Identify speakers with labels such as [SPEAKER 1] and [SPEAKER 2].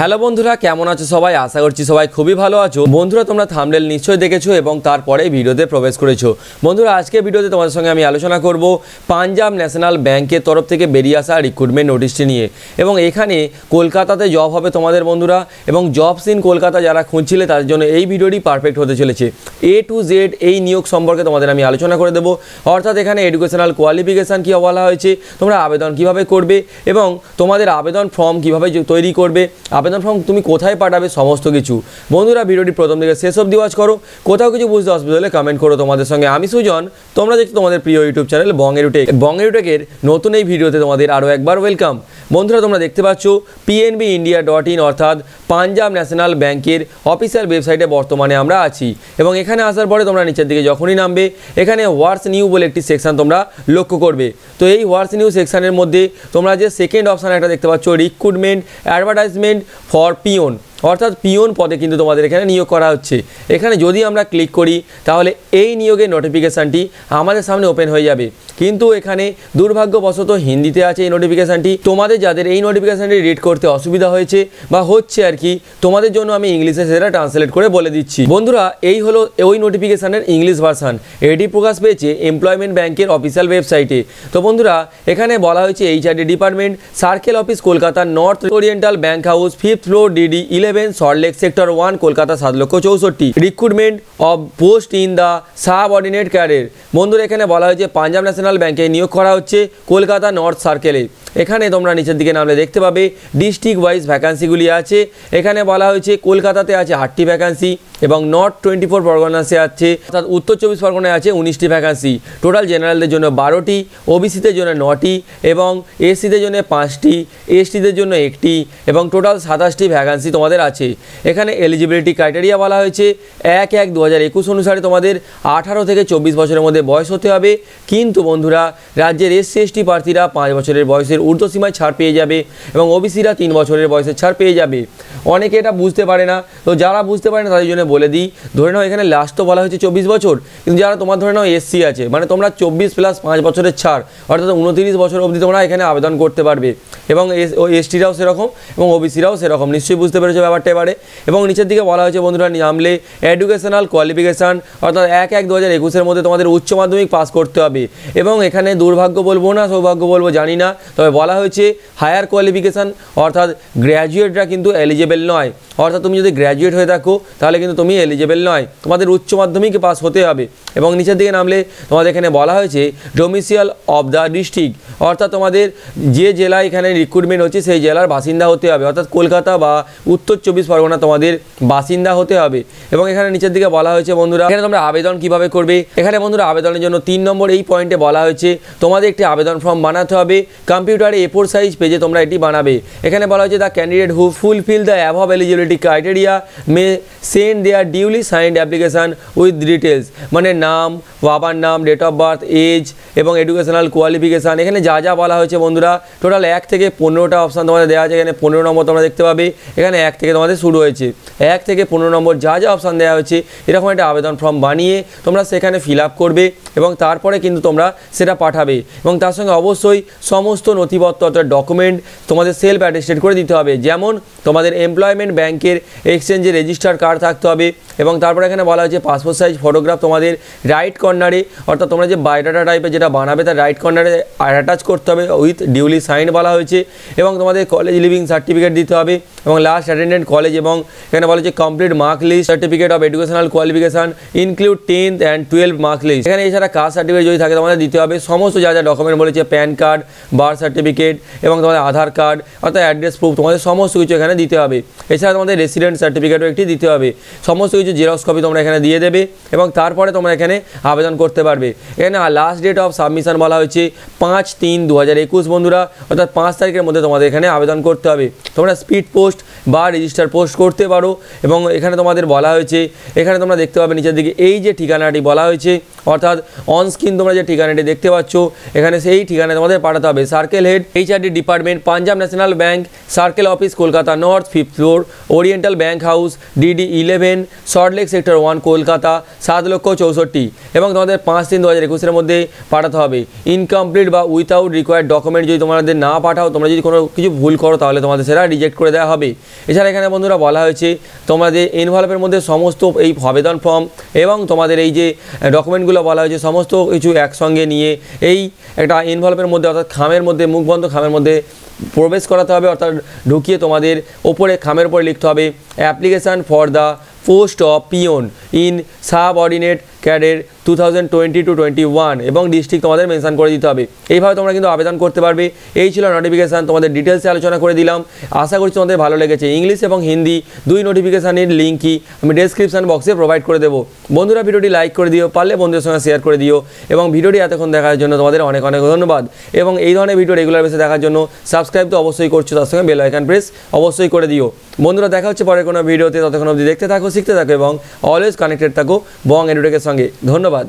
[SPEAKER 1] hello বন্ধুরা কেমন আছো সবাই আশা করছি সবাই খুবই ভালো আছো বন্ধুরা তোমরা থামলেল নিশ্চয়ই দেখেছো এবং তারপরে ভিডিওতে প্রবেশ করেছো বন্ধুরা আজকে ভিডিওতে তোমাদের সঙ্গে আমি আলোচনা করব পাঞ্জাব ন্যাশনাল ব্যাংকের তরফ থেকে বেরিয়ে আসা রিক্রুটমেন্ট নোটিশটি নিয়ে এবং এখানে কলকাতাতে জব হবে তোমাদের বন্ধুরা এবং জব সিন কলকাতা যারা খুঁজছিলে তাদের জন্য এই ভিডিওটি পারফেক্ট হতে চলেছে এ টু জেড এই নিয়োগ সম্পর্কে তোমাদের আমি আলোচনা করে দেবো অর্থাৎ এখানে এডুকেশনাল কোয়ালিফিকেশান কী বলা হয়েছে তোমরা আবেদন কিভাবে করবে এবং তোমাদের আবেদন ফর্ম কিভাবে তৈরি করবে আবেদন ফর্ম তুমি কোথায় পাঠাবে সমস্ত কিছু বন্ধুরা ভিডিওটি প্রথম থেকে শেষ অব্দি ওয়াচ করো কোথাও কিছু বুঝতে অসুবিধা হলে কমেন্ট করো তোমাদের সঙ্গে আমি সুজন তোমরা দেখছো তোমাদের প্রিয় ইউটিউব চ্যানেল বঙ্গেরুটেক বঙ্গেরুটেকের নতুন এই ভিডিওতে তোমাদের আরও একবার ওয়েলকাম বন্ধুরা তোমরা দেখতে পাচ্ছ পিএনবি ইন্ডিয়া ডট ইন অর্থাৎ পাঞ্জাব ন্যাশনাল ব্যাংকের অফিসিয়াল ওয়েবসাইটে বর্তমানে আমরা আছি এবং এখানে আসার পরে তোমরা নিচের দিকে যখনই নামবে এখানে হোয়াটস নিউ বলে একটি সেকশান তোমরা লক্ষ্য করবে তো এই হোয়াটস নিউ সেকশানের মধ্যে তোমরা যে সেকেন্ড অপশান একটা দেখতে পাচ্ছ রিক্রুটমেন্ট অ্যাডভার্টাইজমেন্ট for peon অর্থাৎ পিওন পদে কিন্তু তোমাদের এখানে নিয়োগ করা হচ্ছে এখানে যদি আমরা ক্লিক করি তাহলে এই নিয়োগের নোটিফিকেশানটি আমাদের সামনে ওপেন হয়ে যাবে কিন্তু এখানে দুর্ভাগ্যবশত হিন্দিতে আছে এই নোটিফিকেশানটি তোমাদের যাদের এই নোটিফিকেশানটি রিড করতে অসুবিধা হয়েছে বা হচ্ছে আর কি তোমাদের জন্য আমি ইংলিশে সেটা ট্রান্সলেট করে বলে দিচ্ছি বন্ধুরা এই হলো ওই নোটিফিকেশানের ইংলিশ ভার্সান এটি প্রকাশ পেয়েছে এমপ্লয়মেন্ট ব্যাংকের অফিসিয়াল ওয়েবসাইটে তো বন্ধুরা এখানে বলা হয়েছে HRD department circle office Kolkata north oriental bank house fifth floor DD eleven eleven Salt Lake sector one Kolkata সাত লক্ষ চৌষট্টি recruitment of post in the subordinate career বন্ধুর এখানে বলা হয়েছে পাঞ্জাব ন্যাশনাল ব্যাংকে নিয়োগ করা হচ্ছে কলকাতা নর্থ সার্কেলে এখানে তোমরা নিচের দিকে নামলে দেখতে পাবে ডিস্ট্রিক্ট ওয়াইজ ভ্যাকান্সিগুলি আছে এখানে বলা হয়েছে কলকাতাতে আছে আটটি ভ্যাকান্সি এবং নর্থ টোয়েন্টি ফোর পরগনাসে আছে অর্থাৎ উত্তর চব্বিশ পরগনায় আছে উনিশটি ভ্যাকান্সি টোটাল জেনারেলদের জন্য বারোটি ওবিসিদের জন্য নটি এবং এসসিদের জন্য পাঁচটি এসটিদের জন্য একটি এবং টোটাল সাতাশটি ভ্যাকান্সি তোমাদের আছে এখানে এলিজিবিলিটি ক্রাইটেরিয়া বলা হয়েছে এক এক দু হাজার একুশ অনুসারে তোমাদের আঠারো থেকে চব্বিশ বছরের মধ্যে বয়স হতে হবে কিন্তু বন্ধুরা রাজ্যের এসসি এসটি প্রার্থীরা পাঁচ বছরের বয়সের ঊর্ধ্বসীমায় ছাড় পেয়ে যাবে এবং ওবিসিরা তিন বছরের বয়সের ছাড় পেয়ে যাবে অনেকে এটা বুঝতে পারে না তো যারা বুঝতে পারে না তাদের জন্য বলে দিই ধরে নাও এখানে লাস্ট তো বলা হয়েছে চব্বিশ বছর কিন্তু যারা তোমার ধরে নাও এসসি আছে মানে তোমরা চব্বিশ প্লাস পাঁচ বছরের ছাড় অর্থাৎ উনতিরিশ বছর অবধি তোমরা এখানে আবেদন করতে পারবে এবং এসটিরাও সেরকম এবং ওবিসিরাও সেরকম নিশ্চয়ই বুঝতে পেরেছো ব্যাপারটা এবারে এবং নিচের দিকে বলা হয়েছে বন্ধুরা নামলে এডুকেশনাল কোয়ালিফিকেশান অর্থাৎ এক এক দু হাজার একুশের মধ্যে তোমাদের উচ্চ মাধ্যমিক পাস করতে হবে এবং এখানে দুর্ভাগ্য বলবো না সৌভাগ্য বলবো জানি না তবে বলা হয়েছে হায়ার কোয়ালিফিকেশান অর্থাৎ গ্র্যাজুয়েটরা কিন্তু এলিজেবেল নয় অর্থাৎ তুমি যদি গ্র্যাজুয়েট হয়ে থাকো তাহলে কিন্তু তুমি এলিজেবেল নয় তোমাদের উচ্চ মাধ্যমিকে পাস হতে হবে এবং নিচের দিকে নামলে তোমাদের এখানে বলা হয়েছে ডোমিসিয়াল অব দ্য ডিস্ট্রিক্ট অর্থাৎ তোমাদের যে জেলা এখানে রিক্রুটমেন্ট হচ্ছে সেই জেলার বাসিন্দা হতে হবে অর্থাৎ কলকাতা বা উত্তর চব্বিশ পরগনা তোমাদের বাসিন্দা হতে হবে এবং এখানে নিচের দিকে বলা হয়েছে বন্ধুরা এখানে তোমরা আবেদন কিভাবে করবে এখানে বন্ধুরা আবেদনের জন্য তিন নম্বর এই পয়েন্টে বলা হয়েছে তোমাদের একটি আবেদন ফর্ম বানাতে হবে কম্পিউটারে এ ফোর সাইজ পেজে তোমরা এটি বানাবে এখানে বলা হয়েছে the candidate who fulfil the av eligibility criteria may send their duly signed application with details মানে নাম বাবার নাম ডেট অফ বার্থ এজ এবং এডুকেশনাল কোয়ালিফিকেশান এখানে যা যা বলা হয়েছে বন্ধুরা টোটাল এক থেকে পনেরোটা অপশান তোমাদের দেওয়া আছে এখানে পনেরো নম্বর তোমরা দেখতে পাবে এখানে এক থেকে তোমাদের শুরু হয়েছে এক থেকে পনেরো নম্বর যা যা অপশান দেওয়া হয়েছে এরকম একটা আবেদন ফর্ম বানিয়ে তোমরা সেখানে ফিল করবে এবং তারপরে কিন্তু তোমরা সেটা পাঠাবে এবং তার সঙ্গে অবশ্যই সমস্ত নথিপত্র অর্থাৎ ডকুমেন্ট তোমাদের সেলফ অ্যাটেস্টেড করে দিতে হবে যেমন তোমাদের এমপ্লয়মেন্ট ব্যাংকের এক্সচেঞ্জে রেজিস্টার কার্ড থাকতে হবে এবং তারপরে এখানে বলা হয়েছে পাসপোর্ট সাইজ ফটোগ্রাফ তোমাদের রাইট কর্নারে অর্থাৎ তোমরা যে বায়োডাটা টাইপের যেটা বানাবে তার রাইট কর্নারে অ্যাটাচ করতে হবে উইথ ডিউলি সাইন বলা হয়েছে এবং তোমাদের কলেজ লিভিং সার্টিফিকেট দিতে হবে এবং লাস্ট অ্যাটেন্ডেন্ট কলেজ এবং এখানে বলা হচ্ছে complete mark list certificate of educational qualification include tenth and twelve mark list এখানে এছাড়া যারা কাস্ট সার্টিফিকেট যদি থাকে তোমাদের দিতে হবে সমস্ত যা যা ডকুমেন্ট বলেছে প্যান কার্ড বার্থ সার্টিফিকেট এবং তোমাদের আধার কার্ড অর্থাৎ অ্যাড্রেস প্রুফ তোমাদের সমস্ত কিছু এখানে দিতে হবে এছাড়া তোমাদের রেসিডেন্ট সার্টিফিকেটও একটি দিতে হবে সমস্ত কিছু জেরক্স কপি তোমরা এখানে দিয়ে দেবে এবং তারপরে তোমরা এখানে আবেদন করতে পারবে এখানে লাস্ট ডেট অফ সাবমিশন বলা হয়েছে পাঁচ তিন দু বন্ধুরা অর্থাৎ পাঁচ তারিখের মধ্যে তোমাদের এখানে আবেদন করতে হবে তোমরা স্পিড পোস্ট বা রেজিস্টার পোস্ট করতে পারো এবং এখানে তোমাদের বলা হয়েছে এখানে তোমরা দেখতে পাবে নিচের দিকে এই যে ঠিকানাটি বলা হয়েছে অর্থাৎ অন স্ক্রিন তোমরা যে ঠিকানাটি দেখতে পাচ্ছ এখানে সেই ঠিকানা তোমাদের পাঠাতে হবে circle head HRD department Punjab national bank circle office Kolkata north fifth floor oriental bank house DD eleven Salt Lake sector one Kolkata সাত লক্ষ চৌষট্টি এবং তোমাদের পাঁচ তিন দু হাজার একুশের মধ্যে পাঠাতে হবে ইনকমপ্লিট বা উইথাউট রিকোয়ার্ড ডকুমেন্ট যদি তোমাদের না পাঠাও তোমরা যদি কোনো কিছু ভুল করো তাহলে তোমাদের সেটা রিজেক্ট করে দেওয়া হবে এছাড়া এখানে বন্ধুরা বলা হয়েছে তোমাদের ইনভলভের মধ্যে সমস্ত এই আবেদন ফর্ম এবং তোমাদের এই যে ডকুমেন্টগুলো বলা হয়েছে সমস্ত কিছু একসঙ্গে নিয়ে এই একটা ইনভলভের মধ্যে অর্থাৎ খামের মধ্যে মুখবন্ধ খামের মধ্যে প্রবেশ করাতে হবে অর্থাৎ ঢুকিয়ে তোমাদের ওপরে খামের উপরে লিখতে হবে application for the post of peon in subordinate cadre two thousand twenty two twenty one এবং ডিস্ট্রিক্ট তোমাদের মেনশান করে দিতে হবে এইভাবে তোমরা কিন্তু আবেদন করতে পারবে এই ছিল নোটিফিকেশান তোমাদের ডিটেলসে আলোচনা করে দিলাম আশা করছি তোমাদের ভালো লেগেছে ইংলিশ এবং হিন্দি দুই নোটিফিকেশানের লিঙ্কই আমি ডেসক্রিপশান বক্সে প্রোভাইড করে দেবো বন্ধুরা ভিডিওটি লাইক করে দিও পারলে বন্ধুদের সঙ্গে শেয়ার করে দিও এবং ভিডিওটি এতক্ষণ দেখার জন্য তোমাদের অনেক অনেক ধন্যবাদ এবং এই ধরনের ভিডিও রেগুলার বেসে দেখার জন্য সাবস্ক্রাইব তো অবশ্যই করছো তার সঙ্গে বেল আইকান প্রেস অবশ্যই করে দিও বন্ধুরা দেখা হচ্ছে পরে কোনো ভিডিওতে ততক্ষণ অবধি দেখতে থাকো শিখতে থাকো এবং অলওয়েজ কানেক্টেড থাকো বং এডুটেকের সঙ্গে ধন্যবাদ